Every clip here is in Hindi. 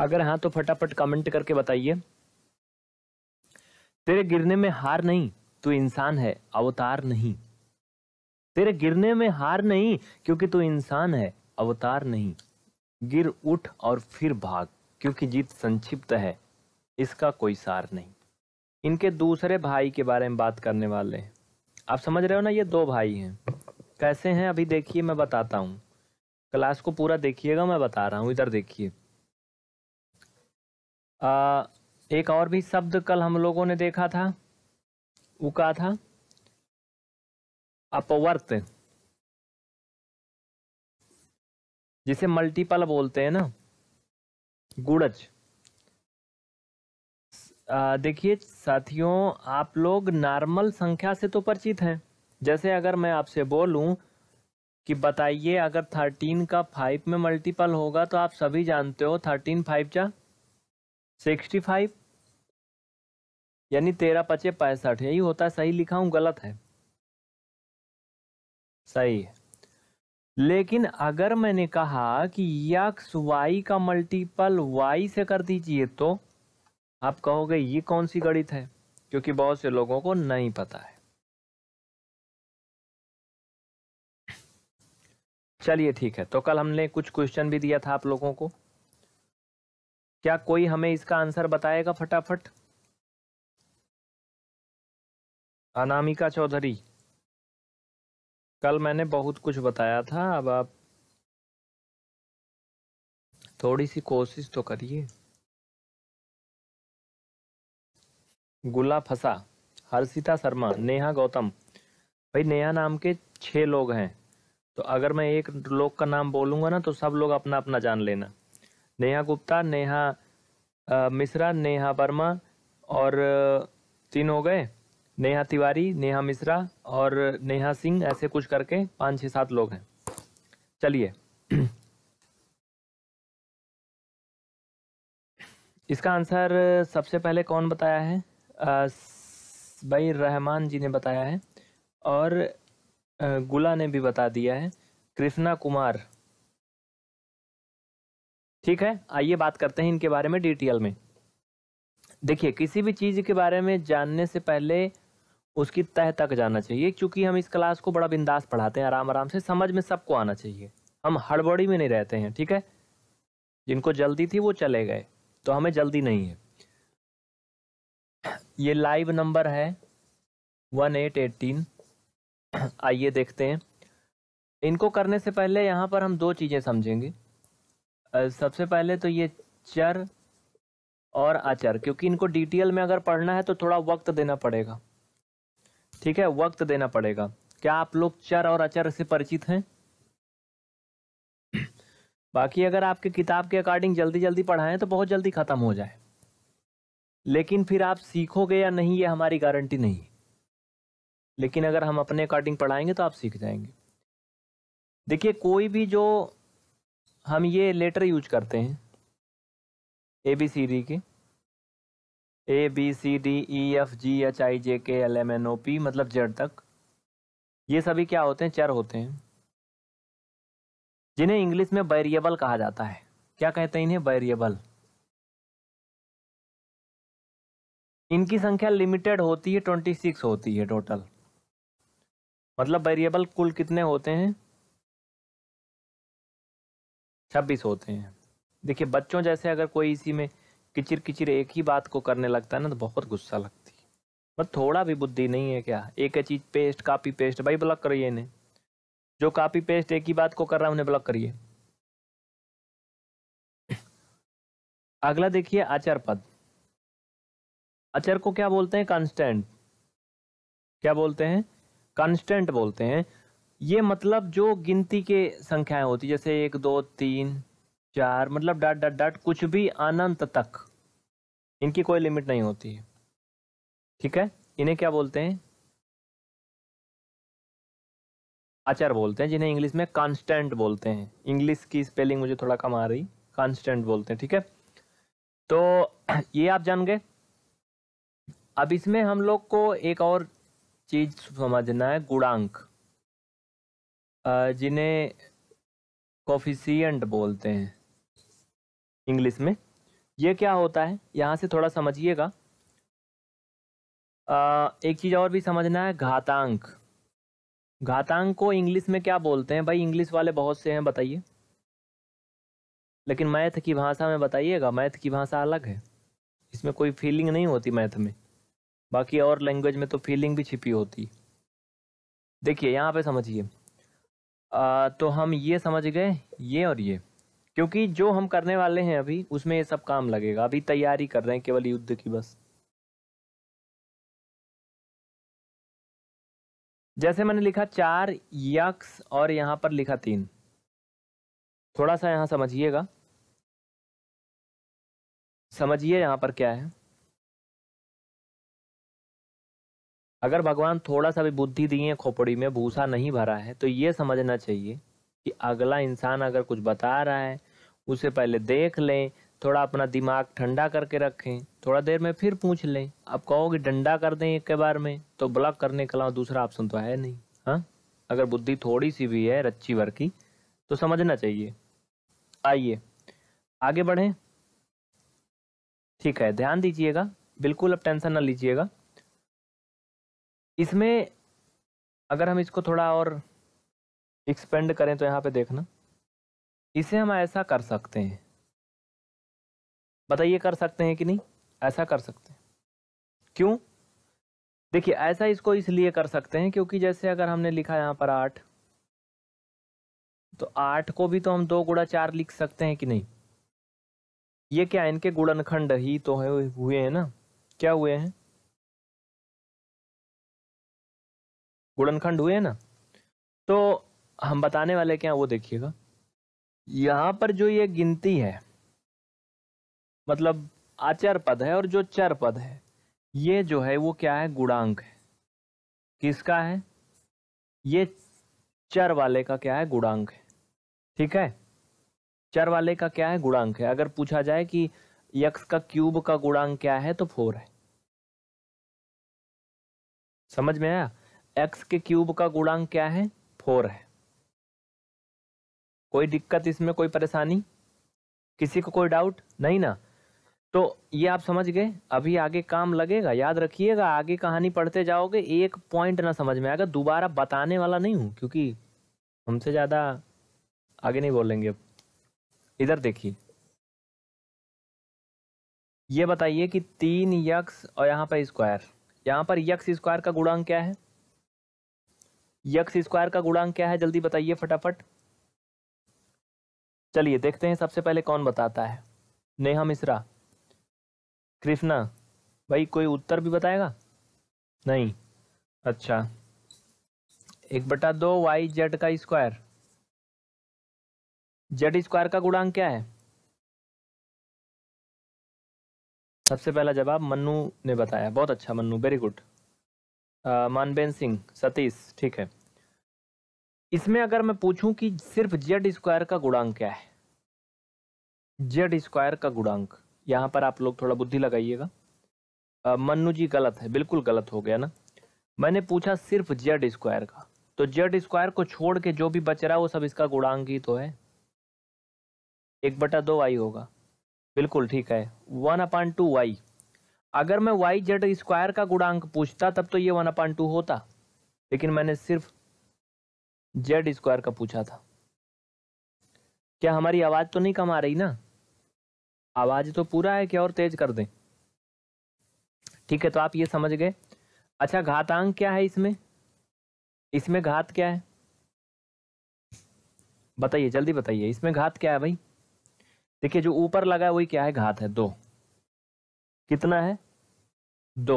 अगर हाँ तो फटाफट कमेंट करके बताइए तेरे गिरने में हार नहीं तू इंसान है अवतार नहीं तेरे गिरने में हार नहीं क्योंकि तू इंसान है अवतार नहीं गिर उठ और फिर भाग क्योंकि जीत संक्षिप्त है इसका कोई सार नहीं इनके दूसरे भाई के बारे में बात करने वाले हैं आप समझ रहे हो ना ये दो भाई हैं कैसे हैं अभी देखिए मैं बताता हूँ क्लास को पूरा देखिएगा मैं बता रहा हूँ इधर देखिए आ, एक और भी शब्द कल हम लोगों ने देखा था वो कहा था अपवर्त जिसे मल्टीपल बोलते हैं ना गुड़ज देखिए साथियों आप लोग नॉर्मल संख्या से तो परिचित हैं जैसे अगर मैं आपसे बोलूं कि बताइए अगर थर्टीन का फाइव में मल्टीपल होगा तो आप सभी जानते हो थर्टीन फाइव जा सिक्सटी फाइव यानी तेरह पचे पैंसठ यही होता है सही लिखा हूं गलत है सही है लेकिन अगर मैंने कहा कि यक्स वाई का मल्टीपल वाई से कर दीजिए तो आप कहोगे ये कौन सी गणित है क्योंकि बहुत से लोगों को नहीं पता है चलिए ठीक है तो कल हमने कुछ क्वेश्चन भी दिया था आप लोगों को क्या कोई हमें इसका आंसर बताएगा फटाफट अनामिका चौधरी कल मैंने बहुत कुछ बताया था अब आप थोड़ी सी कोशिश तो करिए गुला फसा हर्षिता शर्मा नेहा गौतम भाई नेहा नाम के छह लोग हैं तो अगर मैं एक लोग का नाम बोलूंगा ना तो सब लोग अपना अपना जान लेना नेहा गुप्ता नेहा मिश्रा नेहा वर्मा और तीन हो गए नेहा तिवारी नेहा मिश्रा और नेहा सिंह ऐसे कुछ करके पाँच छः सात लोग हैं चलिए इसका आंसर सबसे पहले कौन बताया है भाई रहमान जी ने बताया है और गुला ने भी बता दिया है कृष्णा कुमार ठीक है आइए बात करते हैं इनके बारे में डिटेल में देखिए किसी भी चीज़ के बारे में जानने से पहले उसकी तह तक जाना चाहिए क्योंकि हम इस क्लास को बड़ा बिंदास पढ़ाते हैं आराम आराम से समझ में सबको आना चाहिए हम हड़बड़ी में नहीं रहते हैं ठीक है जिनको जल्दी थी वो चले गए तो हमें जल्दी नहीं है ये लाइव नंबर है वन एट एटीन आइए देखते हैं इनको करने से पहले यहाँ पर हम दो चीज़ें समझेंगे सबसे पहले तो ये चर और अचर क्योंकि इनको डिटेल में अगर पढ़ना है तो थोड़ा वक्त देना पड़ेगा ठीक है वक्त देना पड़ेगा क्या आप लोग चर और अचर से परिचित हैं बाकी अगर आपके किताब के अकॉर्डिंग जल्दी जल्दी पढ़ाएं तो बहुत जल्दी ख़त्म हो जाए लेकिन फिर आप सीखोगे या नहीं ये हमारी गारंटी नहीं लेकिन अगर हम अपने अकॉर्डिंग पढ़ाएंगे तो आप सीख जाएंगे देखिए कोई भी जो हम ये लेटर यूज करते हैं ए बी सी डी के A B C D E F G H I J K L M N O P मतलब जेड तक ये सभी क्या होते हैं चर होते हैं जिन्हें इंग्लिश में बैरिएबल कहा जाता है क्या कहते हैं इन्हें वेरिएबल इनकी संख्या लिमिटेड होती है ट्वेंटी सिक्स होती है टोटल मतलब वेरिएबल कुल कितने होते हैं छब्बीस होते हैं देखिए बच्चों जैसे अगर कोई इसी में किचिर किचिर एक ही बात को करने लगता है ना तो बहुत गुस्सा लगती है मतलब थोड़ा भी बुद्धि नहीं है क्या एक ही चीज़ पेस्ट कापी पेस्ट भाई ब्लॉक करिए इन्हें जो कापी पेस्ट एक ही बात को कर रहा है उन्हें ब्लॉक करिए अगला देखिए आचार पद अचर को क्या बोलते हैं कंस्टेंट क्या बोलते हैं कंस्टेंट बोलते हैं ये मतलब जो गिनती के संख्याएं होती जैसे एक दो तीन चार मतलब डट डट डट कुछ भी अनंत तक इनकी कोई लिमिट नहीं होती है ठीक है इन्हें क्या बोलते हैं आचार बोलते हैं जिन्हें इंग्लिश में कांस्टेंट बोलते हैं इंग्लिश की स्पेलिंग मुझे थोड़ा कम आ रही कांस्टेंट बोलते हैं ठीक है तो ये आप जान गए अब इसमें हम लोग को एक और चीज समझना है गुणांक जिन्हें कॉफिशियंट बोलते हैं इंग्लिश में ये क्या होता है यहाँ से थोड़ा समझिएगा एक चीज़ और भी समझना है घातांक घातांक को इंग्लिश में क्या बोलते हैं भाई इंग्लिश वाले बहुत से हैं बताइए लेकिन मैथ की भाषा में बताइएगा मैथ की भाषा अलग है इसमें कोई फीलिंग नहीं होती मैथ में बाकी और लैंग्वेज में तो फीलिंग भी छिपी होती देखिए यहाँ पे समझिए आ, तो हम ये समझ गए ये और ये क्योंकि जो हम करने वाले हैं अभी उसमें ये सब काम लगेगा अभी तैयारी कर रहे हैं केवल युद्ध की बस जैसे मैंने लिखा चार यक्स और यहां पर लिखा तीन थोड़ा सा यहाँ समझिएगा समझिए यहाँ पर क्या है अगर भगवान थोड़ा सा भी बुद्धि दिए हैं खोपड़ी में भूसा नहीं भरा है तो ये समझना चाहिए कि अगला इंसान अगर कुछ बता रहा है उसे पहले देख लें थोड़ा अपना दिमाग ठंडा करके रखें थोड़ा देर में फिर पूछ लें आप कहोगे डंडा कर दें एक के बार में तो ब्लॉक करने के अलावा दूसरा ऑप्शन तो है नहीं हाँ अगर बुद्धि थोड़ी सी भी है रच्ची भर की तो समझना चाहिए आइए आगे बढ़ें ठीक है ध्यान दीजिएगा बिल्कुल अब टेंशन ना लीजिएगा इसमें अगर हम इसको थोड़ा और एक्सपेंड करें तो यहाँ पे देखना इसे हम ऐसा कर सकते हैं बताइए कर सकते हैं कि नहीं ऐसा कर सकते हैं क्यों देखिए ऐसा इसको इसलिए कर सकते हैं क्योंकि जैसे अगर हमने लिखा यहाँ पर आठ तो आठ को भी तो हम दो गुड़ा चार लिख सकते हैं कि नहीं ये क्या इनके गुणनखंड ही तो है हुए हैं ना क्या हुए हैं गुड़नखंड हुए ना तो हम बताने वाले क्या वो देखिएगा यहाँ पर जो ये गिनती है मतलब आचार पद है और जो चर पद है ये जो है वो क्या है गुणांक है किसका है ये चर वाले का क्या है गुणांक है ठीक है चर वाले का क्या है गुणांक है अगर पूछा जाए कि यक्स का क्यूब का गुणांक क्या है तो फोर है समझ में आया एक्स के क्यूब का गुणांक क्या है फोर है कोई दिक्कत इसमें कोई परेशानी किसी को कोई डाउट नहीं ना तो ये आप समझ गए अभी आगे काम लगेगा याद रखिएगा आगे कहानी पढ़ते जाओगे एक पॉइंट ना समझ में आएगा दोबारा बताने वाला नहीं हूं क्योंकि हमसे ज़्यादा आगे नहीं बोलेंगे अब इधर देखिए ये बताइए कि तीन यक्स और यहाँ पर स्क्वायर यहाँ पर यक्स स्क्वायर का गुणांक क्या है यक्स स्क्वायर का गुणांक क्या है जल्दी बताइए फटाफट चलिए देखते हैं सबसे पहले कौन बताता है नेहा मिश्रा कृष्णा भाई कोई उत्तर भी बताएगा नहीं अच्छा एक बटा दो वाई जेड का स्क्वायर जेड स्क्वायर का गुणांक क्या है सबसे पहला जवाब मन्नू ने बताया बहुत अच्छा मन्नू वेरी गुड मानबेन सिंह सतीश ठीक है इसमें अगर मैं पूछूं कि सिर्फ जेड स्क्वायर का गुणांक क्या है जेड स्क्वायर का गुणांक यहाँ पर आप लोग थोड़ा बुद्धि लगाइएगा मन्नू जी गलत है बिल्कुल गलत हो गया ना मैंने पूछा सिर्फ जेड स्क्वायर का तो जेड स्क्वायर को छोड़ के जो भी बच रहा है वो सब इसका गुणांक ही तो है एक बटा दो वाई होगा बिल्कुल ठीक है वन अपॉइंट टू वाई अगर मैं वाई जेड स्क्वायर का गुणांक पूछता तब तो ये वन अपॉइंट टू होता लेकिन मैंने सिर्फ जेड स्क्वायर का पूछा था क्या हमारी आवाज तो नहीं कम आ रही ना आवाज तो पूरा है क्या और तेज कर दें ठीक है तो आप ये समझ गए अच्छा घातांक क्या है इसमें इसमें घात क्या है बताइए जल्दी बताइए इसमें घात क्या है भाई देखिए जो ऊपर लगा है वही क्या है घात है दो कितना है दो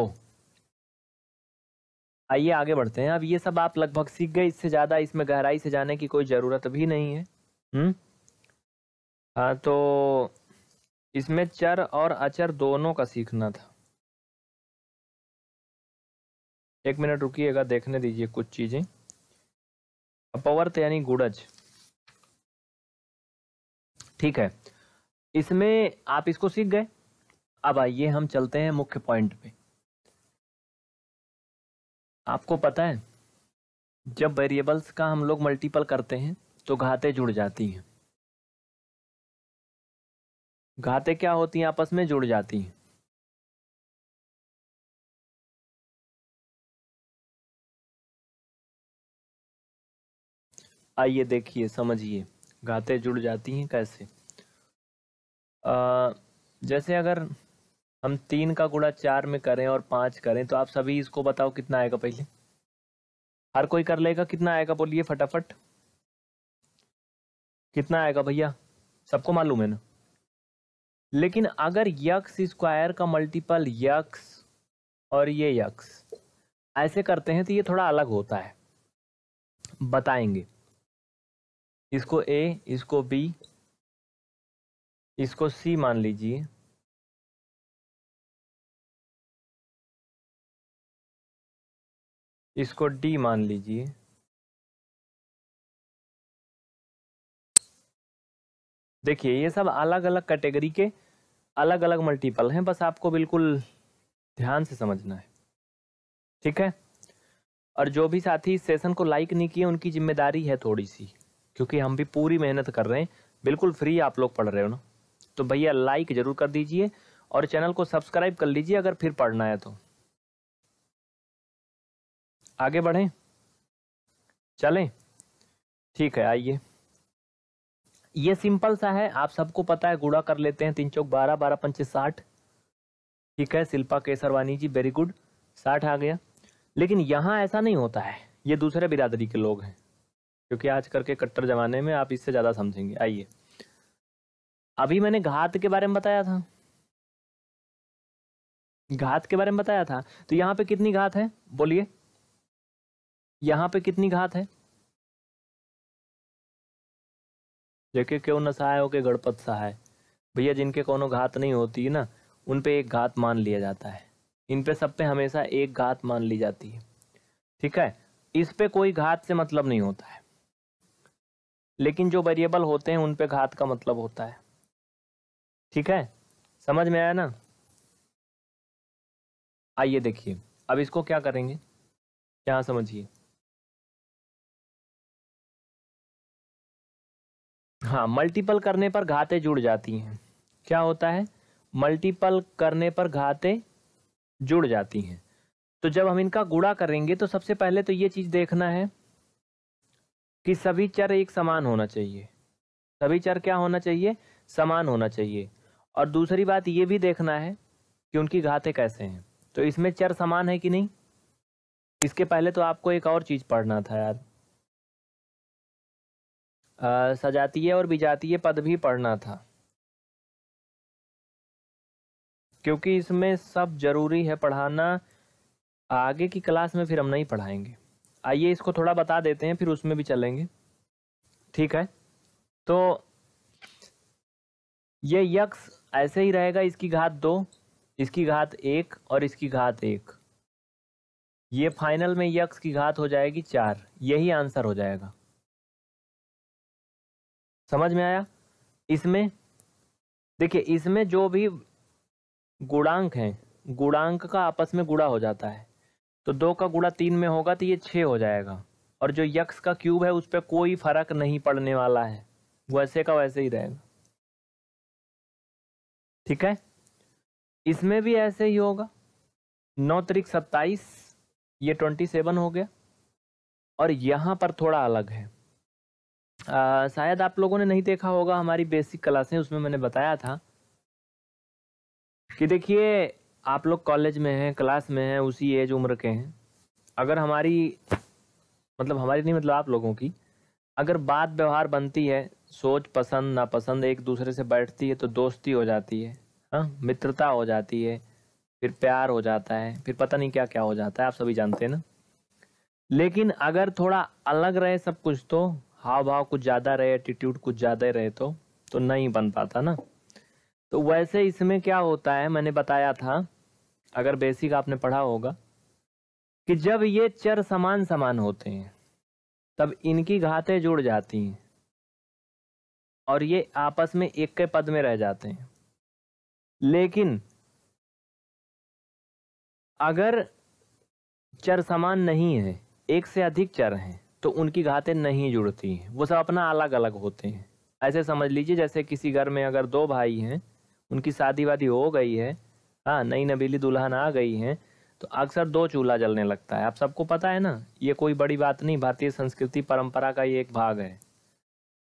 आइए आगे बढ़ते हैं अब ये सब आप लगभग सीख गए इससे ज़्यादा इसमें गहराई से जाने की कोई ज़रूरत भी नहीं है हम्म हाँ तो इसमें चर और अचर दोनों का सीखना था एक मिनट रुकिएगा देखने दीजिए कुछ चीज़ें अपवर्त यानी गुड़ज ठीक है इसमें आप इसको सीख गए अब आइए हम चलते हैं मुख्य पॉइंट पे आपको पता है जब वेरिएबल्स का हम लोग मल्टीपल करते हैं तो घाते जुड़ जाती हैं घाते क्या होती हैं आपस में जुड़ जाती हैं आइए देखिए समझिए घाते जुड़ जाती हैं कैसे आ, जैसे अगर हम तीन का गुड़ा चार में करें और पांच करें तो आप सभी इसको बताओ कितना आएगा पहले हर कोई कर लेगा कितना आएगा बोलिए फटाफट कितना आएगा भैया सबको मालूम है ना लेकिन अगर यक्स स्क्वायर का मल्टीपल यक्स और ये यक्स ऐसे करते हैं तो ये थोड़ा अलग होता है बताएंगे इसको ए इसको बी इसको सी मान लीजिए इसको डी मान लीजिए देखिए ये सब अलग अलग कैटेगरी के अलग अलग मल्टीपल हैं बस आपको बिल्कुल ध्यान से समझना है ठीक है और जो भी साथी इस सेशन को लाइक नहीं किए उनकी जिम्मेदारी है थोड़ी सी क्योंकि हम भी पूरी मेहनत कर रहे हैं बिल्कुल फ्री आप लोग पढ़ रहे हो ना तो भैया लाइक ज़रूर कर दीजिए और चैनल को सब्सक्राइब कर लीजिए अगर फिर पढ़ना है तो आगे बढ़ें चलें ठीक है आइए ये सिंपल सा है आप सबको पता है गुड़ा कर लेते हैं तीन चौक बारह बारह पंचे साठ ठीक है शिल्पा केसरवानी जी वेरी गुड साठ आ गया लेकिन यहाँ ऐसा नहीं होता है ये दूसरे बिरादरी के लोग हैं क्योंकि आज करके कट्टर जमाने में आप इससे ज़्यादा समझेंगे आइए अभी मैंने घात के बारे में बताया था घात के बारे में बताया था तो यहाँ पे कितनी घात है बोलिए यहाँ पे कितनी घात है देखिए क्यों न सहाय हो के गणपत सहाय भैया जिनके कोनो घात नहीं होती है ना उन पे एक घात मान लिया जाता है इन पे सब पे हमेशा एक घात मान ली जाती है ठीक है इस पे कोई घात से मतलब नहीं होता है लेकिन जो वेरिएबल होते हैं उन पे घात का मतलब होता है ठीक है समझ में आया ना आइए देखिए अब इसको क्या करेंगे यहां समझिए हाँ मल्टीपल करने पर घाते जुड़ जाती हैं क्या होता है मल्टीपल करने पर घाते जुड़ जाती हैं तो जब हम इनका गुड़ा करेंगे तो सबसे पहले तो ये चीज़ देखना है कि सभी चर एक समान होना चाहिए सभी चर क्या होना चाहिए समान होना चाहिए और दूसरी बात ये भी देखना है कि उनकी घाते कैसे हैं तो इसमें चर समान है कि नहीं इसके पहले तो आपको एक और चीज़ पढ़ना था यार सजातीय और विजातीय पद भी पढ़ना था क्योंकि इसमें सब जरूरी है पढ़ाना आगे की क्लास में फिर हम नहीं पढ़ाएंगे आइए इसको थोड़ा बता देते हैं फिर उसमें भी चलेंगे ठीक है तो ये यक्ष ऐसे ही रहेगा इसकी घात दो इसकी घात एक और इसकी घात एक ये फाइनल में यक्ष की घात हो जाएगी चार यही आंसर हो जाएगा समझ में आया इसमें देखिए इसमें जो भी गुणांक हैं गुणांक का आपस में गुड़ा हो जाता है तो दो का गुड़ा तीन में होगा तो ये छः हो जाएगा और जो यक्स का क्यूब है उस पर कोई फर्क नहीं पड़ने वाला है वैसे का वैसे ही रहेगा ठीक है इसमें भी ऐसे ही होगा नौ तरीक सत्ताईस ये ट्वेंटी सेवन हो गया और यहाँ पर थोड़ा अलग है शायद आप लोगों ने नहीं देखा होगा हमारी बेसिक क्लासें उसमें मैंने बताया था कि देखिए आप लोग कॉलेज में हैं क्लास में हैं उसी एज उम्र के हैं अगर हमारी मतलब हमारी नहीं मतलब आप लोगों की अगर बात व्यवहार बनती है सोच पसंद नापसंद एक दूसरे से बैठती है तो दोस्ती हो जाती है हा? मित्रता हो जाती है फिर प्यार हो जाता है फिर पता नहीं क्या क्या हो जाता है आप सभी जानते हैं ना लेकिन अगर थोड़ा अलग रहे सब कुछ तो हाव भाव कुछ ज़्यादा रहे एटीट्यूड कुछ ज़्यादा रहे तो तो नहीं बन पाता ना तो वैसे इसमें क्या होता है मैंने बताया था अगर बेसिक आपने पढ़ा होगा कि जब ये चर समान समान होते हैं तब इनकी घातें जुड़ जाती हैं और ये आपस में एक के पद में रह जाते हैं लेकिन अगर चर समान नहीं है एक से अधिक चर हैं तो उनकी घातें नहीं जुड़ती वो सब अपना अलग अलग होते हैं ऐसे समझ लीजिए जैसे किसी घर में अगर दो भाई हैं उनकी शादी वादी हो गई है हाँ नई नबीली दुल्हन आ गई हैं तो अक्सर दो चूल्हा जलने लगता है आप सबको पता है ना ये कोई बड़ी बात नहीं भारतीय संस्कृति परंपरा का ये एक भाग है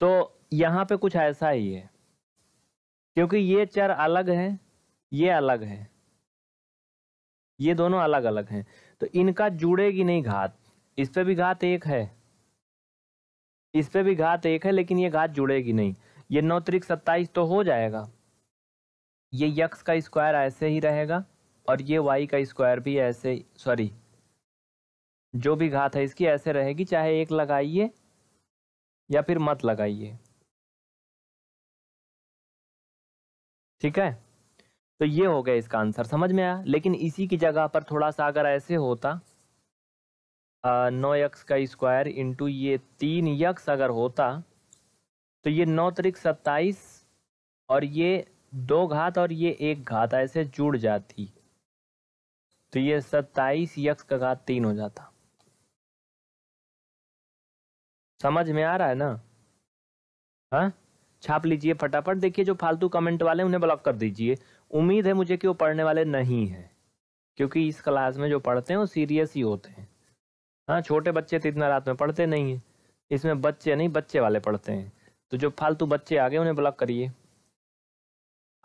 तो यहाँ पे कुछ ऐसा ही है क्योंकि ये चर अलग है ये अलग है ये दोनों अलग अलग हैं तो इनका जुड़ेगी नहीं घात इस पर भी घात एक है इस पे भी घात एक है लेकिन ये घात जुड़ेगी नहीं ये नौ त्रिक सत्ताईस तो हो जाएगा ये यक्स का स्क्वायर ऐसे ही रहेगा और ये वाई का स्क्वायर भी ऐसे सॉरी जो भी घात है इसकी ऐसे रहेगी चाहे एक लगाइए या फिर मत लगाइए ठीक है तो ये हो गया इसका आंसर समझ में आया लेकिन इसी की जगह पर थोड़ा सा अगर ऐसे होता नौ यक्स का स्क्वायर इंटू ये तीन यक्स अगर होता तो ये नौ तरीक सत्ताईस और ये दो घात और ये एक घात ऐसे जुड़ जाती तो ये सत्ताईस यक्स का घात तीन हो जाता समझ में आ रहा है ना हा? छाप लीजिए फटाफट देखिए जो फालतू कमेंट वाले उन्हें ब्लॉक कर दीजिए उम्मीद है मुझे कि वो पढ़ने वाले नहीं है क्योंकि इस क्लास में जो पढ़ते हैं वो सीरियस ही होते हैं हाँ छोटे बच्चे तो इतना रात में पढ़ते नहीं हैं इसमें बच्चे नहीं बच्चे वाले पढ़ते हैं तो जो फालतू बच्चे आ गए उन्हें ब्लॉक करिए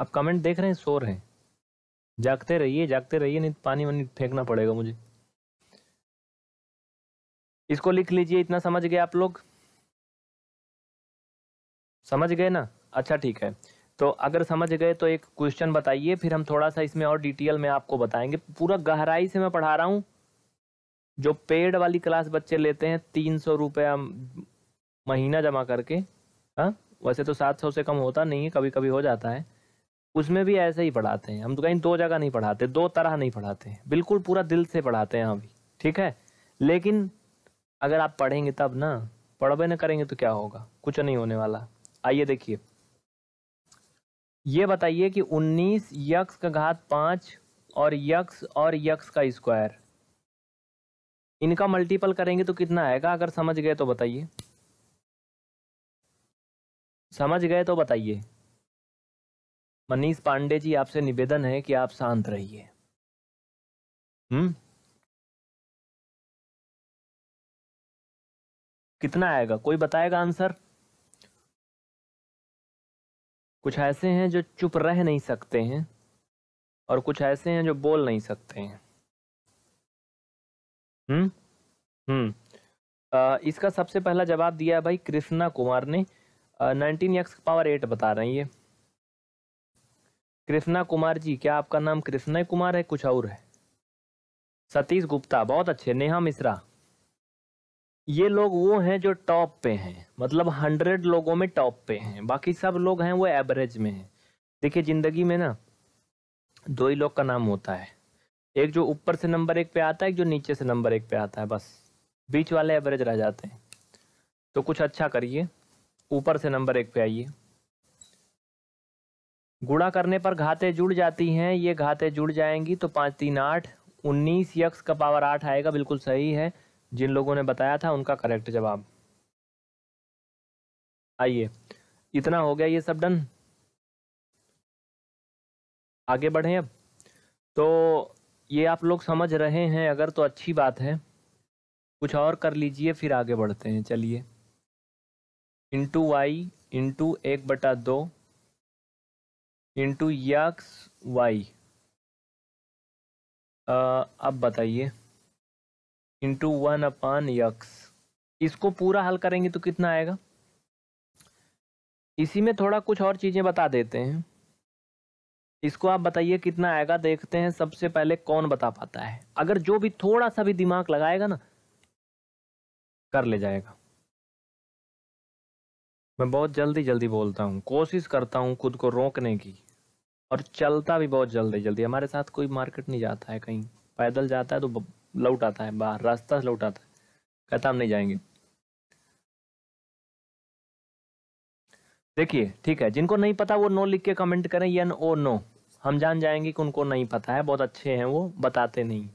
आप कमेंट देख रहे हैं शोर हैं जागते रहिए जागते रहिए नहीं तो पानी वानी फेंकना पड़ेगा मुझे इसको लिख लीजिए इतना समझ गए आप लोग समझ गए ना अच्छा ठीक है तो अगर समझ गए तो एक क्वेश्चन बताइए फिर हम थोड़ा सा इसमें और डिटेल में आपको बताएंगे पूरा गहराई से मैं पढ़ा रहा हूँ जो पेड वाली क्लास बच्चे लेते हैं तीन सौ रुपया महीना जमा करके हाँ वैसे तो सात सौ से कम होता नहीं है कभी कभी हो जाता है उसमें भी ऐसे ही पढ़ाते हैं हम तो कहीं दो जगह नहीं पढ़ाते दो तरह नहीं पढ़ाते बिल्कुल पूरा दिल से पढ़ाते हैं अभी ठीक है लेकिन अगर आप पढ़ेंगे तब ना पढ़वे ना करेंगे तो क्या होगा कुछ नहीं होने वाला आइए देखिए ये बताइए कि 19 यक्स का घात पांच और यक्स और यक्स का स्क्वायर इनका मल्टीपल करेंगे तो कितना आएगा अगर समझ गए तो बताइए समझ गए तो बताइए मनीष पांडे जी आपसे निवेदन है कि आप शांत रहिए हम्म कितना आएगा कोई बताएगा आंसर कुछ ऐसे हैं जो चुप रह नहीं सकते हैं और कुछ ऐसे हैं जो बोल नहीं सकते हैं हम्म, हम्म। इसका सबसे पहला जवाब दिया है भाई कृष्णा कुमार ने नाइनटीन एक्स पावर एट बता रहे हैं ये कृष्णा कुमार जी क्या आपका नाम कृष्णा कुमार है कुछ और है सतीश गुप्ता बहुत अच्छे नेहा मिश्रा ये लोग वो हैं जो टॉप पे हैं मतलब हंड्रेड लोगों में टॉप पे हैं बाकी सब लोग हैं वो एवरेज में हैं देखिए ज़िंदगी में ना दो ही लोग का नाम होता है एक जो ऊपर से नंबर एक पे आता है एक जो नीचे से नंबर एक पे आता है बस बीच वाले एवरेज रह जाते हैं तो कुछ अच्छा करिए ऊपर से नंबर एक पे आइए गुणा करने पर घाते जुड़ जाती हैं ये घाते जुड़ जाएंगी तो पाँच तीन आठ उन्नीस यक्स का पावर आठ आएगा बिल्कुल सही है जिन लोगों ने बताया था उनका करेक्ट जवाब आइए इतना हो गया ये सब डन आगे बढ़ें अब तो ये आप लोग समझ रहे हैं अगर तो अच्छी बात है कुछ और कर लीजिए फिर आगे बढ़ते हैं चलिए इंटू वाई इंटू एक बटा दो इंटू यक्स वाई अब बताइए इंटू वन अपान यक्स इसको पूरा हल करेंगे तो कितना आएगा इसी में थोड़ा कुछ और चीज़ें बता देते हैं इसको आप बताइए कितना आएगा देखते हैं सबसे पहले कौन बता पाता है अगर जो भी थोड़ा सा भी दिमाग लगाएगा ना कर ले जाएगा मैं बहुत जल्दी जल्दी बोलता हूँ कोशिश करता हूँ खुद को रोकने की और चलता भी बहुत जल्दी जल्दी हमारे साथ कोई मार्केट नहीं जाता है कहीं पैदल जाता है तो लौट आता है बाहर रास्ता लौट आता है कहता हम नहीं जाएंगे देखिए ठीक है जिनको नहीं पता वो नो लिख के कमेंट करें एन ओ नो हम जान जाएंगे कि उनको नहीं पता है बहुत अच्छे हैं वो बताते नहीं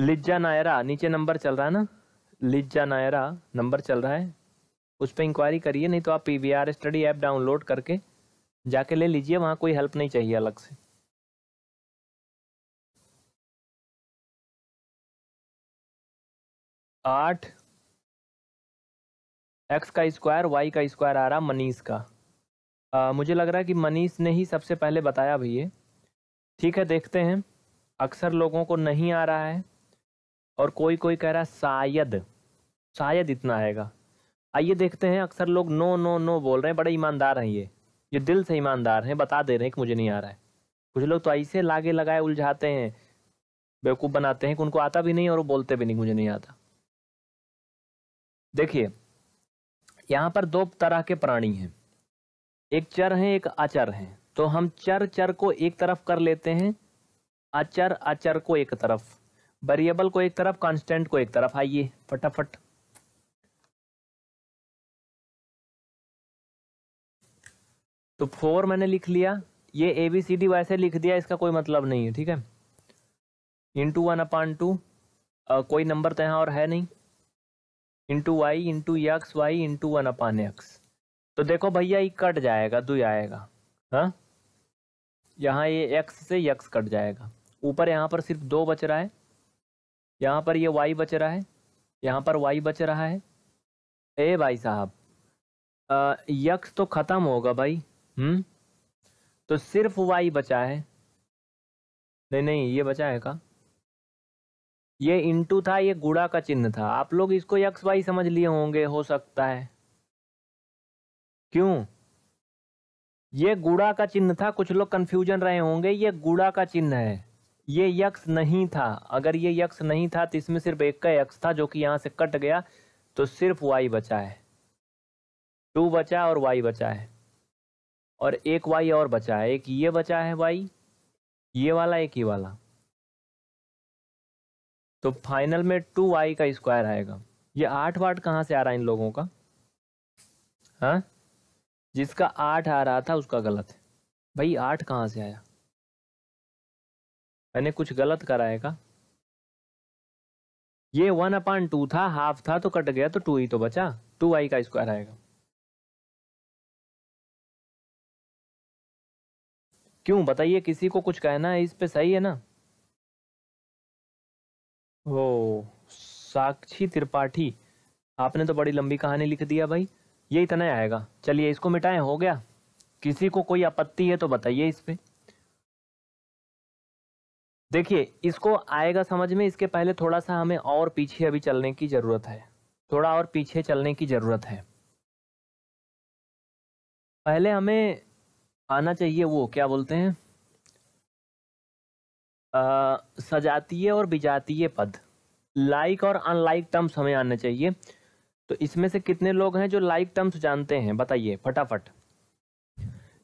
लिज्जा नायरा नीचे नंबर चल रहा है ना लिज्जा नायरा नंबर चल रहा है उस पर इंक्वायरी करिए नहीं तो आप P V R study app download करके जाके ले लीजिए वहाँ कोई हेल्प नहीं चाहिए अलग से आठ एक्स का स्क्वायर वाई का स्क्वायर आ रहा मनीष का आ, मुझे लग रहा है कि मनीष ने ही सबसे पहले बताया भैया ठीक है देखते हैं अक्सर लोगों को नहीं आ रहा है और कोई कोई कह रहा है शायद शायद इतना आएगा आइए देखते हैं अक्सर लोग नो नो नो बोल रहे हैं बड़े ईमानदार हैं ये ये दिल से ईमानदार हैं बता दे रहे हैं कि मुझे नहीं आ रहा है कुछ लोग तो ऐसे लागे लगाए उलझाते हैं बेवकूफ़ बनाते हैं कि उनको आता भी नहीं और वो बोलते भी नहीं मुझे नहीं आता देखिए यहाँ पर दो तरह के प्राणी हैं एक चर हैं एक अचर हैं तो हम चर चर को एक तरफ कर लेते हैं अचर अचर को एक तरफ वेरिएबल को एक तरफ कांस्टेंट को एक तरफ आइए फटाफट तो फोर मैंने लिख लिया ये ए बी सी डी वैसे लिख दिया इसका कोई मतलब नहीं है ठीक है into one upon two कोई नंबर तो यहाँ और है नहीं into y into x y into one upon x तो देखो भैया ये कट जाएगा दो आएगा हाँ यहाँ ये एक्स से यक्स कट जाएगा ऊपर यहाँ पर सिर्फ दो बच रहा है यहाँ पर ये वाई बच रहा है यहाँ पर वाई बच रहा है ए भाई साहब यक्स तो ख़त्म होगा भाई हम्म तो सिर्फ वाई बचा है नहीं नहीं ये बचा है का ये इंटू था ये गुड़ा का चिन्ह था आप लोग इसको यक्स वाई समझ लिए होंगे हो सकता है क्यों ये गुड़ा का चिन्ह था कुछ लोग कंफ्यूजन रहे होंगे ये गुड़ा का चिन्ह है ये यक्स नहीं था अगर ये यक्स नहीं था तो इसमें सिर्फ एक का यक्स था जो कि यहां से कट गया तो सिर्फ वाई बचा है टू बचा और वाई बचा है और एक वाई और बचा है एक ये बचा है वाई ये वाला एक ही वाला तो फाइनल में टू वाई का स्क्वायर आएगा ये आठ वाट कहाँ से आ रहा है इन लोगों का हाँ जिसका आठ आ रहा था उसका गलत है भाई आठ कहाँ से आया मैंने कुछ गलत कराएगा ये वन अपान टू था हाफ था तो कट गया तो टू ही तो बचा टू वाई का स्क्वायर आएगा क्यों बताइए किसी को कुछ कहना है इस पे सही है ना हो साक्षी त्रिपाठी आपने तो बड़ी लंबी कहानी लिख दिया भाई ये इतना आएगा चलिए इसको मिटाएं हो गया किसी को कोई आपत्ति है तो बताइए इस पर देखिए इसको आएगा समझ में इसके पहले थोड़ा सा हमें और पीछे अभी चलने की ज़रूरत है थोड़ा और पीछे चलने की ज़रूरत है पहले हमें आना चाहिए वो क्या बोलते हैं सजातीय और विजातीय पद लाइक और अनलाइक टर्म्स हमें आने चाहिए तो इसमें से कितने लोग हैं जो लाइक टर्म्स जानते हैं बताइए फटाफट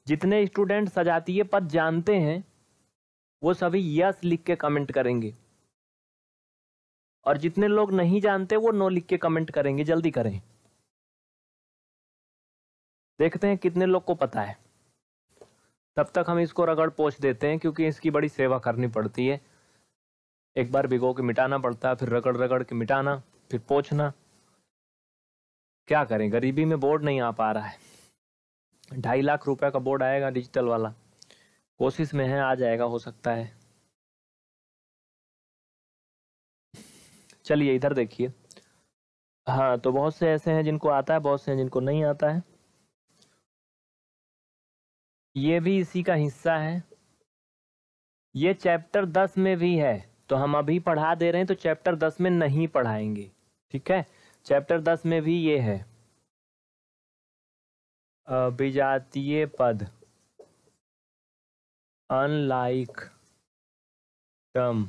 जितने स्टूडेंट सजातीय पद जानते हैं वो सभी यस लिख के कमेंट करेंगे और जितने लोग नहीं जानते वो नो लिख के कमेंट करेंगे जल्दी करें देखते हैं कितने लोग को पता है तब तक हम इसको रगड़ पोछ देते हैं क्योंकि इसकी बड़ी सेवा करनी पड़ती है एक बार भिगो के मिटाना पड़ता है फिर रगड़ रगड़ के मिटाना फिर पोछना क्या करें गरीबी में बोर्ड नहीं आ पा रहा है ढाई लाख रुपए का बोर्ड आएगा डिजिटल वाला कोशिश में है आ जाएगा हो सकता है चलिए इधर देखिए हाँ तो बहुत से ऐसे हैं जिनको आता है बहुत से हैं जिनको नहीं आता है ये भी इसी का हिस्सा है ये चैप्टर दस में भी है तो हम अभी पढ़ा दे रहे हैं तो चैप्टर दस में नहीं पढ़ाएंगे ठीक है चैप्टर दस में भी ये है अभिजातीय पद अनलाइक टर्म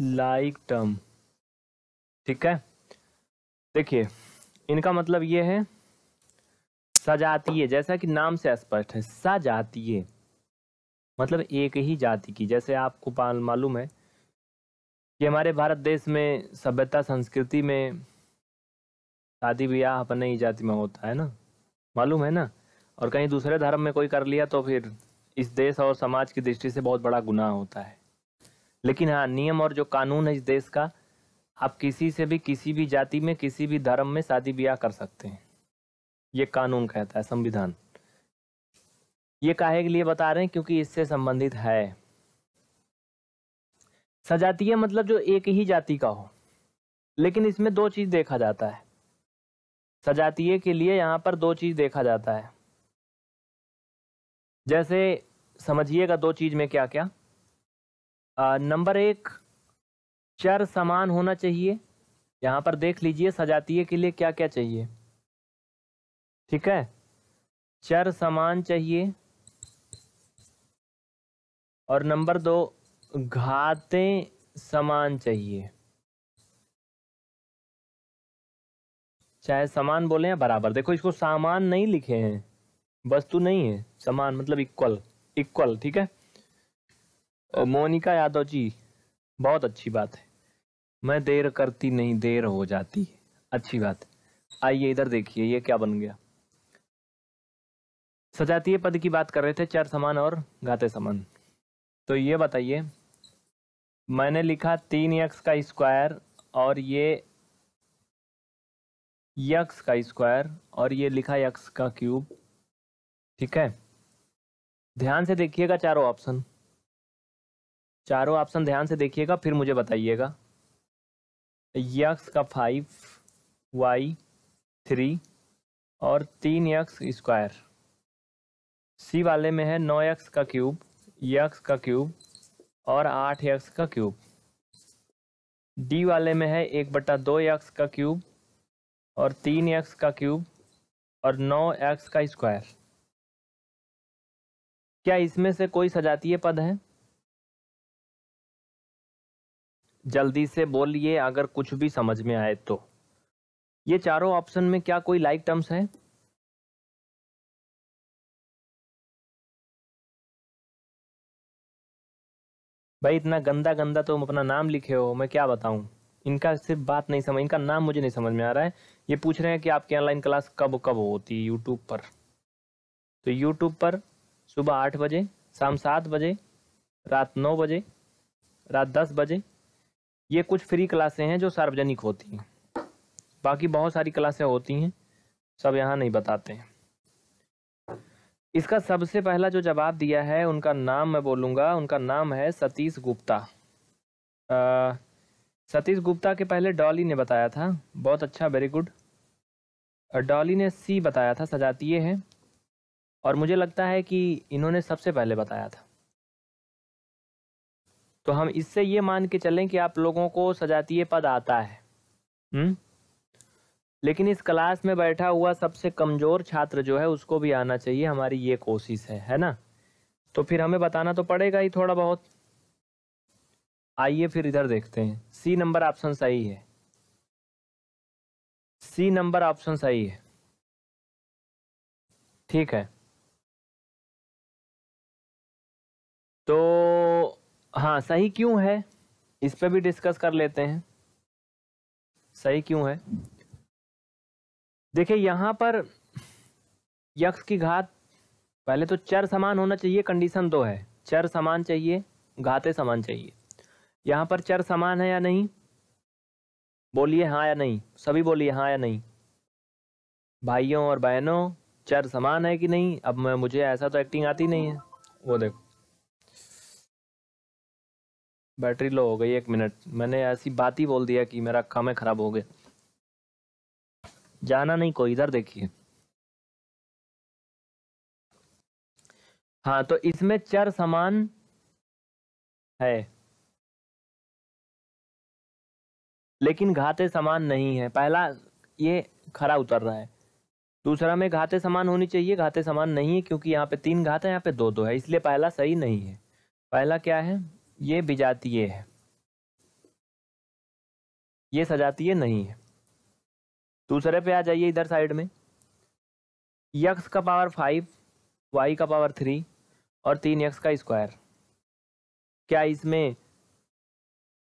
लाइक टर्म ठीक है देखिए इनका मतलब ये है सजातीय जैसा कि नाम से स्पष्ट है सजातीय मतलब एक ही जाति की जैसे आपको मालूम है कि हमारे भारत देश में सभ्यता संस्कृति में शादी ब्याह अपने ही जाति में होता है ना मालूम है ना और कहीं दूसरे धर्म में कोई कर लिया तो फिर इस देश और समाज की दृष्टि से बहुत बड़ा गुनाह होता है लेकिन हाँ नियम और जो कानून है इस देश का आप किसी से भी किसी भी जाति में किसी भी धर्म में शादी ब्याह कर सकते हैं ये कानून कहता है संविधान ये काहे के लिए बता रहे हैं क्योंकि इससे संबंधित है सजातीय मतलब जो एक ही जाति का हो लेकिन इसमें दो चीज देखा जाता है सजातीय के लिए यहाँ पर दो चीज देखा जाता है जैसे समझिएगा दो चीज में क्या क्या नंबर एक चर समान होना चाहिए यहां पर देख लीजिए सजातीय के लिए क्या क्या चाहिए ठीक है चर समान चाहिए और नंबर दो घातें समान चाहिए चाहे समान बोले या बराबर देखो इसको सामान नहीं लिखे हैं वस्तु नहीं है समान मतलब इक्वल इक्वल ठीक है मोनिका यादव जी बहुत अच्छी बात है मैं देर करती नहीं देर हो जाती अच्छी बात आइए इधर देखिए ये क्या बन गया सजातीय पद की बात कर रहे थे चर समान और घाते समान तो ये बताइए मैंने लिखा तीन यक्स का स्क्वायर और ये यक्स का स्क्वायर और ये लिखा यक्स का क्यूब ठीक है ध्यान से देखिएगा चारों ऑप्शन चारों ऑप्शन ध्यान से देखिएगा फिर मुझे बताइएगा यक्स का फाइव वाई थ्री और तीन यक्स स्क्वायर सी वाले में है नौ एक्स का क्यूब यक्स का क्यूब और आठ एक्स का क्यूब डी वाले में है एक बटा दो एक्स का क्यूब और तीन एक्स का क्यूब और नौ एक्स का स्क्वायर क्या इसमें से कोई सजातीय पद है जल्दी से बोलिए अगर कुछ भी समझ में आए तो ये चारों ऑप्शन में क्या कोई लाइक टर्म्स है भाई इतना गंदा गंदा तुम तो अपना नाम लिखे हो मैं क्या बताऊँ इनका सिर्फ बात नहीं समझ इनका नाम मुझे नहीं समझ में आ रहा है ये पूछ रहे हैं कि आपकी ऑनलाइन क्लास कब कब होती है यूट्यूब पर तो यूट्यूब पर सुबह आठ बजे शाम सात बजे रात नौ बजे रात दस बजे ये कुछ फ्री क्लासें हैं जो सार्वजनिक होती हैं बाकी बहुत सारी क्लासें होती हैं सब यहाँ नहीं बताते हैं इसका सबसे पहला जो जवाब दिया है उनका नाम मैं बोलूँगा उनका नाम है सतीश गुप्ता सतीश गुप्ता के पहले डॉली ने बताया था बहुत अच्छा वेरी गुड डॉली ने सी बताया था सजातीय है और मुझे लगता है कि इन्होंने सबसे पहले बताया था तो हम इससे ये मान के चलें कि आप लोगों को सजातीय पद आता है हुँ? हम्म? लेकिन इस क्लास में बैठा हुआ सबसे कमज़ोर छात्र जो है उसको भी आना चाहिए हमारी ये कोशिश है है ना तो फिर हमें बताना तो पड़ेगा ही थोड़ा बहुत आइए फिर इधर देखते हैं सी नंबर ऑप्शन सही है सी नंबर ऑप्शन सही है ठीक है तो हाँ सही क्यों है इस पर भी डिस्कस कर लेते हैं सही क्यों है देखिए यहाँ पर यक्ष की घात पहले तो चर समान होना चाहिए कंडीशन दो है चर समान चाहिए घाते समान चाहिए यहाँ पर चर समान है या नहीं बोलिए हाँ या नहीं सभी बोलिए हाँ या नहीं भाइयों और बहनों चर समान है कि नहीं अब मैं मुझे ऐसा तो एक्टिंग आती नहीं है वो देखो बैटरी लो हो गई एक मिनट मैंने ऐसी बात ही बोल दिया कि मेरा काम खराब हो गया जाना नहीं कोई इधर देखिए हाँ तो इसमें चार समान है लेकिन घाते समान नहीं है पहला ये खरा उतर रहा है दूसरा में घाते समान होनी चाहिए घाते समान नहीं है क्योंकि यहाँ पे तीन घात है यहाँ पे दो दो है इसलिए पहला सही नहीं है पहला क्या है ये विजातीय है ये सजातीय नहीं है दूसरे पे आ जाइए इधर साइड में यक्स का पावर फाइव वाई का पावर थ्री और तीन यक्स का स्क्वायर क्या इसमें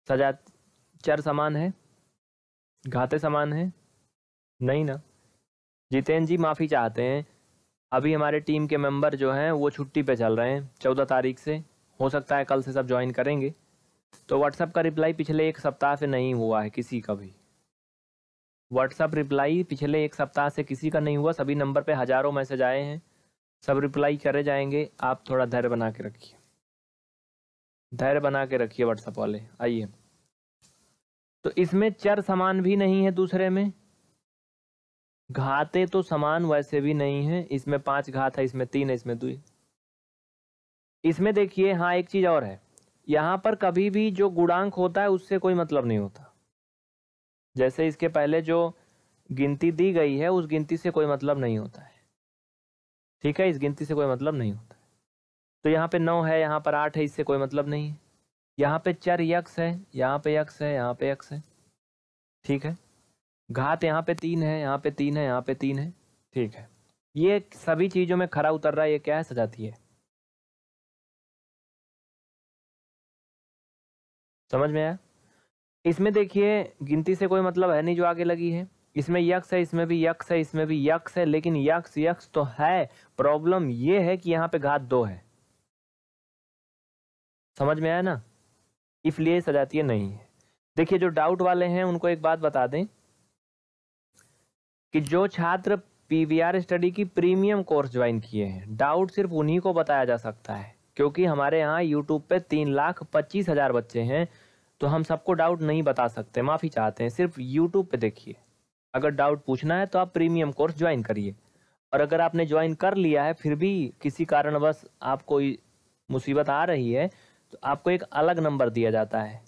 सजा चर समान है घाते समान है नहीं ना जितेंद्र जी माफ़ी चाहते हैं अभी हमारे टीम के मेंबर जो हैं वो छुट्टी पे चल रहे हैं चौदह तारीख से हो सकता है कल से सब ज्वाइन करेंगे तो व्हाट्सएप का रिप्लाई पिछले एक सप्ताह से नहीं हुआ है किसी का भी व्हाट्सअप रिप्लाई पिछले एक सप्ताह से किसी का नहीं हुआ सभी नंबर पे हजारों मैसेज आए हैं सब रिप्लाई करे जाएंगे आप थोड़ा धैर्य बना के रखिए धैर्य बना के रखिए व्हाट्सअप वाले आइए तो इसमें चर समान भी नहीं है दूसरे में घाते तो समान वैसे भी नहीं है इसमें पांच घात है इसमें तीन है इसमें दो इसमें देखिए हाँ एक चीज और है यहां पर कभी भी जो गुणांक होता है उससे कोई मतलब नहीं होता जैसे इसके पहले जो गिनती दी गई है उस गिनती से कोई मतलब नहीं होता है ठीक है इस गिनती से कोई मतलब नहीं होता है तो यहाँ पे नौ है यहाँ पर आठ है इससे कोई मतलब नहीं है यहाँ पे चर यक्स है यहाँ पे यक्स है यहाँ पे यक्स है ठीक है घात यहाँ पे तीन है यहाँ पे तीन है यहाँ पे तीन है ठीक है ये सभी चीजों में खरा उतर रहा है ये क्या है सजाती है समझ में आया इसमें देखिए गिनती से कोई मतलब है नहीं जो आगे लगी है इसमें यक्स है इसमें भी यक्स है इसमें भी यक्स है लेकिन यक्स यक्स तो है प्रॉब्लम ये है कि यहाँ पे घात दो है समझ में आया ना इसलिए सजातीय नहीं है देखिए जो डाउट वाले हैं उनको एक बात बता दें कि जो छात्र पीवीआर स्टडी की प्रीमियम कोर्स ज्वाइन किए हैं डाउट सिर्फ उन्हीं को बताया जा सकता है क्योंकि हमारे यहाँ यूट्यूब पे तीन लाख पच्चीस हजार बच्चे हैं तो हम सबको डाउट नहीं बता सकते माफ़ी चाहते हैं सिर्फ यूट्यूब पे देखिए अगर डाउट पूछना है तो आप प्रीमियम कोर्स ज्वाइन करिए और अगर आपने ज्वाइन कर लिया है फिर भी किसी कारणवश आप कोई मुसीबत आ रही है तो आपको एक अलग नंबर दिया जाता है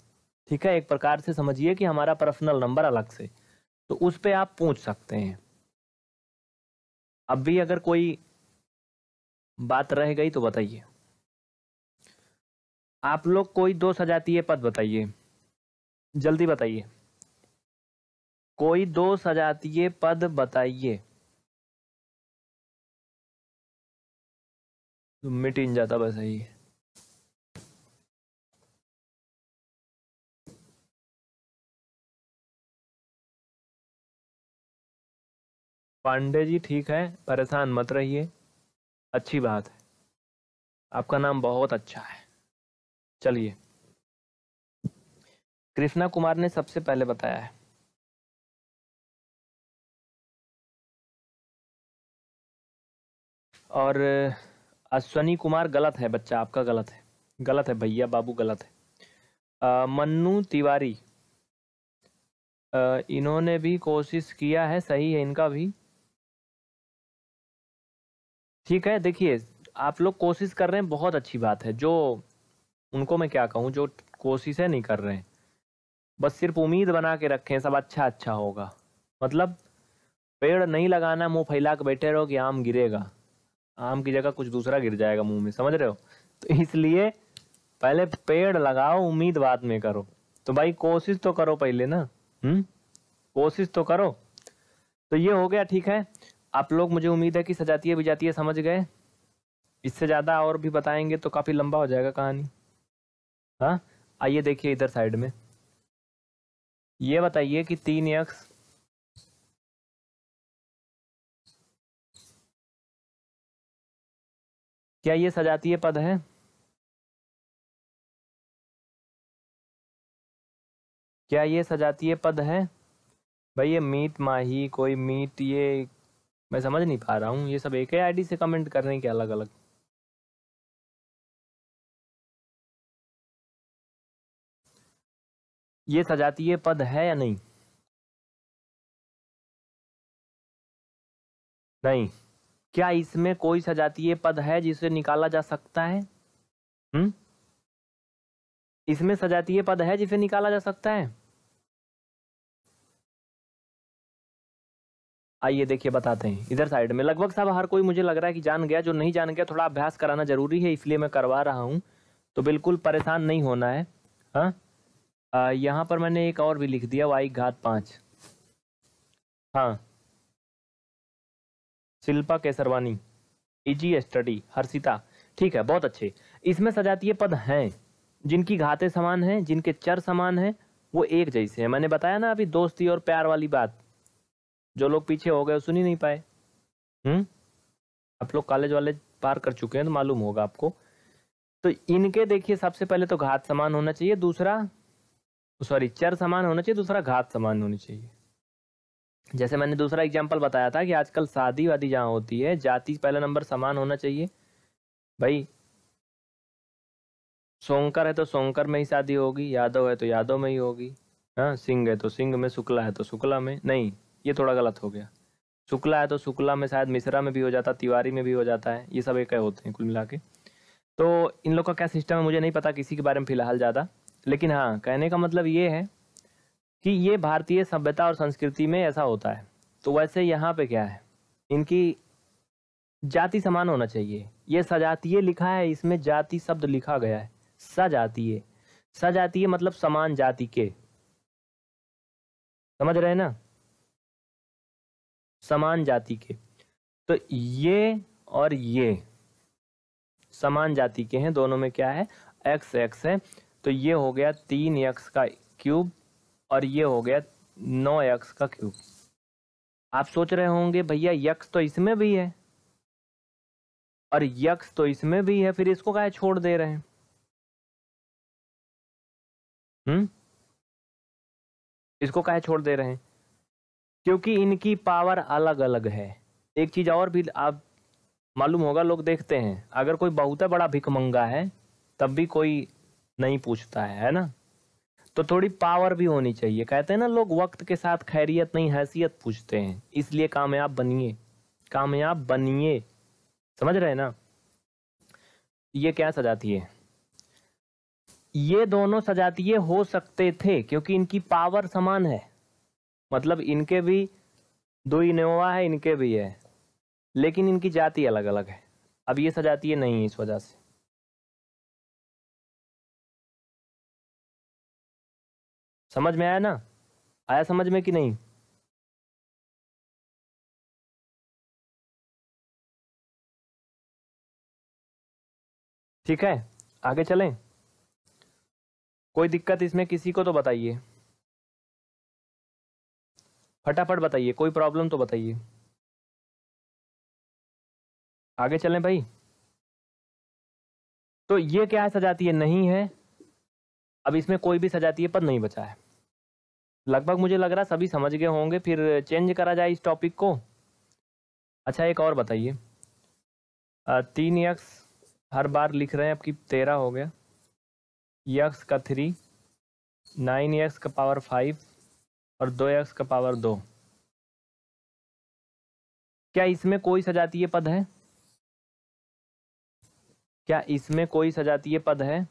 ठीक है एक प्रकार से समझिए कि हमारा पर्सनल नंबर अलग से तो उस पर आप पूछ सकते हैं अब भी अगर कोई बात रह गई तो बताइए आप लोग कोई दो सजातीय पद बताइए जल्दी बताइए कोई दो सजातीय पद बताइए मिटिन जाता बस यही पांडे जी ठीक है परेशान मत रहिए अच्छी बात है आपका नाम बहुत अच्छा है चलिए कृष्णा कुमार ने सबसे पहले बताया है और अश्वनी कुमार गलत है बच्चा आपका गलत है गलत है भैया बाबू गलत है मन्नू तिवारी इन्होंने भी कोशिश किया है सही है इनका भी ठीक है देखिए आप लोग कोशिश कर रहे हैं बहुत अच्छी बात है जो उनको मैं क्या कहूँ जो कोशिशें नहीं कर रहे हैं बस सिर्फ उम्मीद बना के रखें सब अच्छा अच्छा होगा मतलब पेड़ नहीं लगाना मुंह फैला के बैठे रहो कि आम गिरेगा आम की जगह कुछ दूसरा गिर जाएगा मुंह में समझ रहे हो तो इसलिए पहले पेड़ लगाओ उम्मीद बाद में करो तो भाई कोशिश तो करो पहले ना हम्म कोशिश तो करो तो ये हो गया ठीक है आप लोग मुझे उम्मीद है कि सजातीय बिजातीय समझ गए इससे ज़्यादा और भी बताएंगे तो काफ़ी लंबा हो जाएगा कहानी हाँ आइए देखिए इधर साइड में ये बताइए कि तीन एक्स क्या ये सजातीय पद है क्या ये सजातीय पद है भाई ये मीट माही कोई मीट ये मैं समझ नहीं पा रहा हूँ ये सब एक ही आईडी से कमेंट कर रहे हैं क्या अलग अलग ये सजातीय पद है या नहीं नहीं क्या इसमें कोई सजातीय पद है जिसे निकाला जा सकता है हम्म इसमें सजातीय पद है जिसे निकाला जा सकता है आइए देखिए बताते हैं इधर साइड में लगभग सब हर कोई मुझे लग रहा है कि जान गया जो नहीं जान गया थोड़ा अभ्यास कराना जरूरी है इसलिए मैं करवा रहा हूं तो बिल्कुल परेशान नहीं होना है हा? यहाँ पर मैंने एक और भी लिख दिया वाई घात पाँच हाँ शिल्पा केसरवानी इजी स्टडी हर्षिता ठीक है बहुत अच्छे इसमें सजातीय पद हैं जिनकी घाते समान हैं जिनके चर समान हैं वो एक जैसे हैं मैंने बताया ना अभी दोस्ती और प्यार वाली बात जो लोग पीछे हो गए सुन ही नहीं पाए हम्म आप लोग कॉलेज वाले पार कर चुके हैं तो मालूम होगा आपको तो इनके देखिए सबसे पहले तो घात समान होना चाहिए दूसरा सॉरी तो चर समान होना चाहिए दूसरा घात समान होनी चाहिए जैसे मैंने दूसरा एग्जाम्पल बताया था कि आजकल शादी वादी जहाँ होती है जाति पहला नंबर समान होना चाहिए भाई सोंकर है तो सोंकर में ही शादी होगी यादव है तो यादव में ही होगी हाँ सिंह है तो सिंह में शुक्ला है तो शुक्ला में नहीं ये थोड़ा गलत हो गया शुक्ला है तो शुक्ला में शायद मिश्रा में भी हो जाता है तिवारी में भी हो जाता है ये सब एक होते हैं कुल मिला के तो इन लोग का क्या सिस्टम है मुझे नहीं पता किसी के बारे में फिलहाल ज़्यादा लेकिन हाँ कहने का मतलब ये है कि ये भारतीय सभ्यता और संस्कृति में ऐसा होता है तो वैसे यहाँ पे क्या है इनकी जाति समान होना चाहिए ये सजातीय लिखा है इसमें जाति शब्द लिखा गया है सजातीय सजातीय मतलब समान जाति के समझ रहे ना समान जाति के तो ये और ये समान जाति के हैं दोनों में क्या है एक्स एक्स है तो ये हो गया तीन यक्स का क्यूब और ये हो गया नौ यक्स का क्यूब आप सोच रहे होंगे भैया यक्स तो इसमें भी है और यक्स तो इसमें भी है फिर इसको क्या छोड़ दे रहे हैं हम्म इसको क्या छोड़ दे रहे हैं क्योंकि इनकी पावर अलग अलग है एक चीज और भी आप मालूम होगा लोग देखते हैं अगर कोई बहुत बड़ा भिकमंगा है तब भी कोई नहीं पूछता है है ना तो थोड़ी पावर भी होनी चाहिए कहते हैं ना लोग वक्त के साथ खैरियत नहीं हैसियत पूछते हैं इसलिए कामयाब बनिए कामयाब बनिए समझ रहे ना ये क्या सजाती है ये दोनों सजातीय हो सकते थे क्योंकि इनकी पावर समान है मतलब इनके भी दो इनोवा है इनके भी है लेकिन इनकी जाति अलग अलग है अब ये सजातीय नहीं है इस वजह से समझ में आया ना आया समझ में कि नहीं ठीक है आगे चलें कोई दिक्कत इसमें किसी को तो बताइए फटाफट बताइए कोई प्रॉब्लम तो बताइए आगे चलें भाई तो ये क्या है सजाती है नहीं है अब इसमें कोई भी सजातीय पद नहीं बचा है लगभग मुझे लग रहा सभी समझ गए होंगे फिर चेंज करा जाए इस टॉपिक को अच्छा एक और बताइए तीन यक्स हर बार लिख रहे हैं आपकी तेरह हो गया यक्स का थ्री नाइन यक्स का पावर फाइव और दो यक्स का पावर दो क्या इसमें कोई सजातीय पद है क्या इसमें कोई सजातीय पद है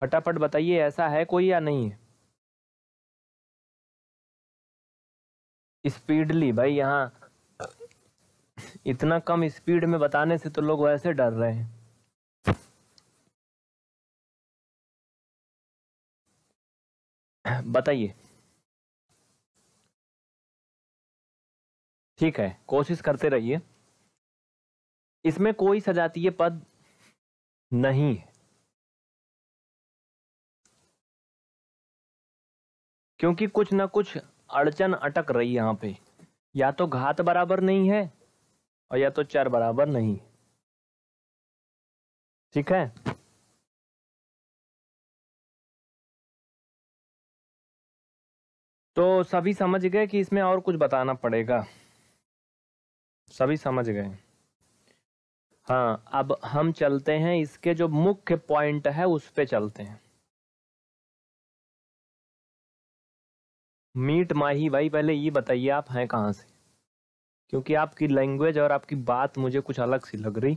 फटाफट बताइए ऐसा है कोई या नहीं है स्पीडली भाई यहाँ इतना कम स्पीड में बताने से तो लोग वैसे डर रहे हैं बताइए ठीक है कोशिश करते रहिए इसमें कोई सजातीय पद नहीं है क्योंकि कुछ ना कुछ अड़चन अटक रही यहाँ पे या तो घात बराबर नहीं है और या तो चर बराबर नहीं ठीक है तो सभी समझ गए कि इसमें और कुछ बताना पड़ेगा सभी समझ गए हाँ अब हम चलते हैं इसके जो मुख्य पॉइंट है उस पे चलते हैं मीट माही भाई पहले ये बताइए आप हैं कहाँ से क्योंकि आपकी लैंग्वेज और आपकी बात मुझे कुछ अलग सी लग रही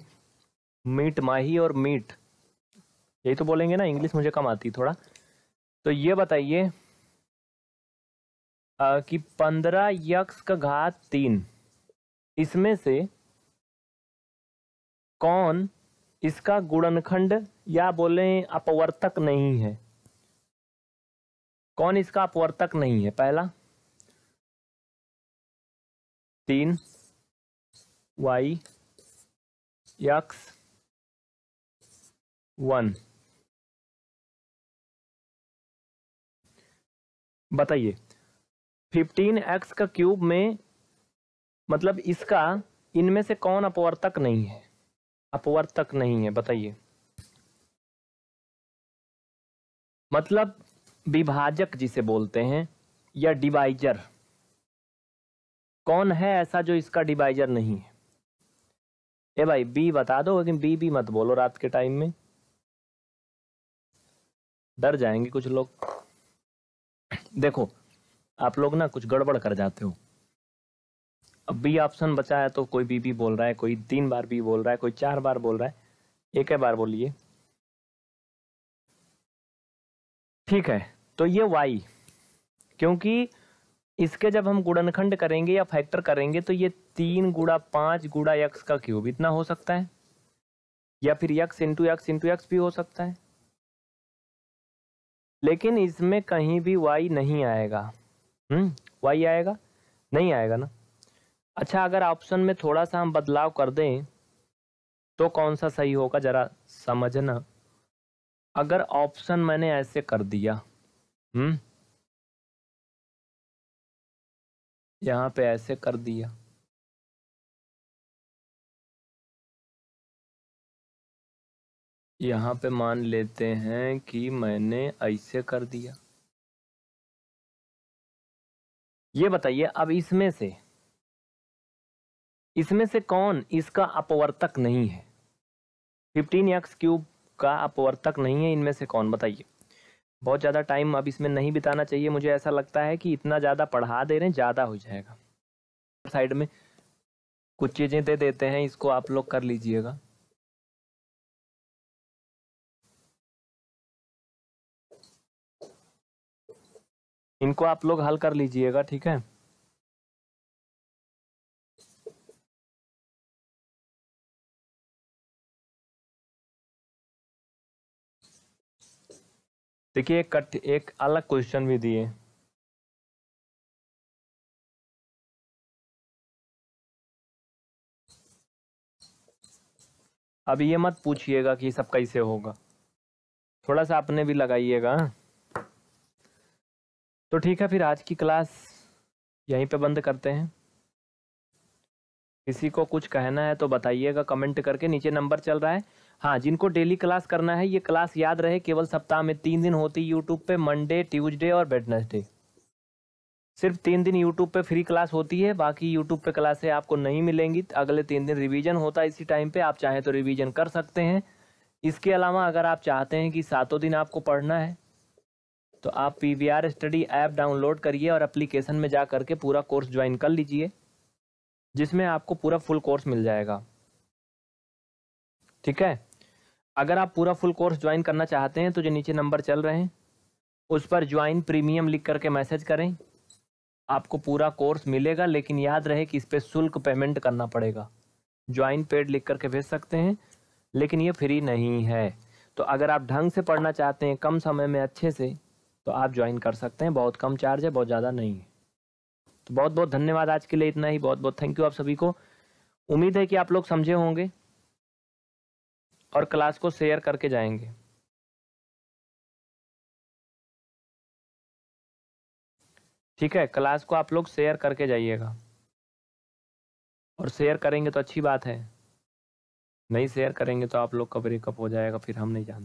मीट माही और मीट यही तो बोलेंगे ना इंग्लिश मुझे कम आती थोड़ा तो ये बताइए कि पंद्रह यक्स का घात तीन इसमें से कौन इसका गुणनखंड या बोले अपवर्तक नहीं है कौन इसका अपवर्तक नहीं है पहला तीन वाई यक्स वन बताइए फिफ्टीन एक्स का क्यूब में मतलब इसका इनमें से कौन अपवर्तक नहीं है अपवर्तक नहीं है बताइए मतलब विभाजक जिसे बोलते हैं या डिवाइजर कौन है ऐसा जो इसका डिवाइजर नहीं है ए भाई बी बता दो लेकिन बी भी मत बोलो रात के टाइम में डर जाएंगे कुछ लोग देखो आप लोग ना कुछ गड़बड़ कर जाते हो अब बी ऑप्शन बचा है तो कोई बी भी बोल रहा है कोई तीन बार बी बोल रहा है कोई चार बार बोल रहा है एक बार बोलिए ठीक है तो ये वाई क्योंकि इसके जब हम गुणनखंड करेंगे या फैक्टर करेंगे तो ये तीन गुड़ा पांच गुड़ा यक्स का क्यूब इतना हो सकता है या फिर x into x into x भी हो सकता है लेकिन इसमें कहीं भी वाई नहीं आएगा हम्म वाई आएगा नहीं आएगा ना अच्छा अगर ऑप्शन में थोड़ा सा हम बदलाव कर दें तो कौन सा सही होगा ज़रा समझना अगर ऑप्शन मैंने ऐसे कर दिया हम्म यहां पे ऐसे कर दिया यहाँ पे मान लेते हैं कि मैंने ऐसे कर दिया ये बताइए अब इसमें से इसमें से कौन इसका अपवर्तक नहीं है फिफ्टीन एक्स क्यूब का अपवर्तक नहीं है इनमें से कौन बताइए बहुत ज़्यादा टाइम अब इसमें नहीं बिताना चाहिए मुझे ऐसा लगता है कि इतना ज़्यादा पढ़ा दे रहे हैं ज़्यादा हो जाएगा साइड में कुछ चीज़ें दे देते हैं इसको आप लोग कर लीजिएगा इनको आप लोग हल कर लीजिएगा ठीक है देखिए कट एक अलग क्वेश्चन भी दिए अब ये मत पूछिएगा कि सब कैसे होगा थोड़ा सा आपने भी लगाइएगा हाँ। तो ठीक है फिर आज की क्लास यहीं पे बंद करते हैं किसी को कुछ कहना है तो बताइएगा कमेंट करके नीचे नंबर चल रहा है हाँ जिनको डेली क्लास करना है ये क्लास याद रहे केवल सप्ताह में तीन दिन होती यूट्यूब पे मंडे ट्यूजडे और वेडनेसडे सिर्फ तीन दिन यूट्यूब पे फ्री क्लास होती है बाकी यूट्यूब पे क्लासें आपको नहीं मिलेंगी अगले तीन दिन रिवीजन होता है इसी टाइम पे आप चाहें तो रिविज़न कर सकते हैं इसके अलावा अगर आप चाहते हैं कि सातों दिन आपको पढ़ना है तो आप P V R study app download करिए और अप्लीकेशन में जा करके पूरा कोर्स ज्वाइन कर लीजिए जिसमें आपको पूरा फुल कोर्स मिल जाएगा ठीक है अगर आप पूरा फुल कोर्स ज्वाइन करना चाहते हैं तो जो नीचे नंबर चल रहे हैं उस पर ज्वाइन प्रीमियम लिख करके मैसेज करें आपको पूरा कोर्स मिलेगा लेकिन याद रहे कि इस पर शुल्क पेमेंट करना पड़ेगा ज्वाइन पेड लिख करके भेज सकते हैं लेकिन ये फ्री नहीं है तो अगर आप ढंग से पढ़ना चाहते हैं कम समय में अच्छे से तो आप ज्वाइन कर सकते हैं बहुत कम चार्ज है बहुत ज़्यादा नहीं है तो बहुत बहुत धन्यवाद आज के लिए इतना ही बहुत बहुत थैंक यू आप सभी को उम्मीद है कि आप लोग समझे होंगे और क्लास को शेयर करके जाएंगे ठीक है क्लास को आप लोग शेयर करके जाइएगा और शेयर करेंगे तो अच्छी बात है नहीं शेयर करेंगे तो आप लोग का ब्रेकअप हो जाएगा फिर हम नहीं जानते